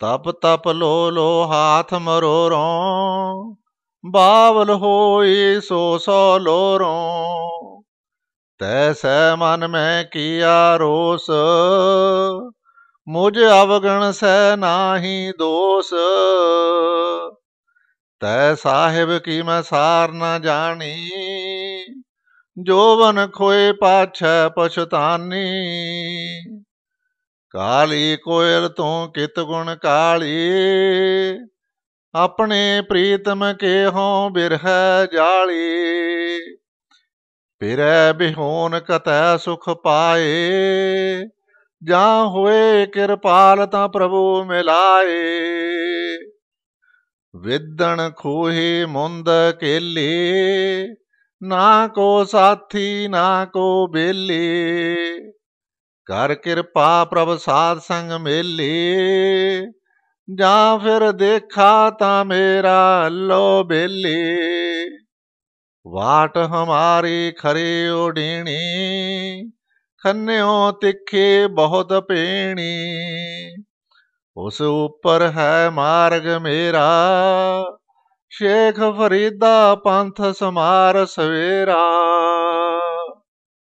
ਤਪ ਤਪ ਲੋ ਲੋ ਹਾਥ ਮਰੋ ਰੋ ਬਾਵਲ ਹੋਈ ਸੋ ਸੋ ਲੋ ਰੋ ਤੈਸੈ ਮਨ ਮੈਂ ਕੀਆ ਰੋਸ ਮੁਝ ਅਵਗਣ ਸੈ ਨਾਹੀ ਦੋਸ ਤੈ ਸਾਹਿਬ ਕੀ ਮੈਂ ਸਾਰ ਨਾ ਜਾਣੀ ਜੋਵਨ ਖੋਏ ਪਾਛੈ ਪਛਤਾਨੀ ਕਾਲੀ ਕੋਇਲ ਤੋਂ ਕਿਤ ਗੁਣ ਕਾਲੀ ਆਪਣੇ ਪ੍ਰੀਤਮ ਕੇ ਹੋਂ ਬਿਰਹ ਜਾਲੀ ਪਿਰੈ ਬਿਹੋਨ ਕਤੈ ਸੁਖ ਪਾਏ ਜਾਂ ਹੋਏ ਕਿਰਪਾਲ ਤਾਂ ਪ੍ਰਭੂ ਮਿਲਾਏ ਵਿਦਣ ਖੋਹੇ ਮੁੰਦ ਕੇਲੇ ਨਾ ਕੋ ਸਾਥੀ ਨਾ ਕੋ ਬੇਲੇ ਕਰ ਕਿਰਪਾ ਪ੍ਰਭ ਸਾਧ ਸੰਗ ਮੇਲੇ ਜਾਂ ਫਿਰ ਦੇਖਾ ਤਾਂ ਮੇਰਾ ਲੋ ਬੇਲੇ ਵਾਟ ਹਮਾਰੀ ਖਰੇ ਓੜੀਣੀ ਖੰਨਿਓ ਤਿੱਖੇ ਬਹੁਤ ਪੇਣੀ ਉਸ ਉੱਪਰ ਹੈ ਮਾਰਗ ਮੇਰਾ ਸ਼ੇਖ ਫਰੀਦਾ ਪੰਥ ਸਮਾਰ ਸਵੇਰਾ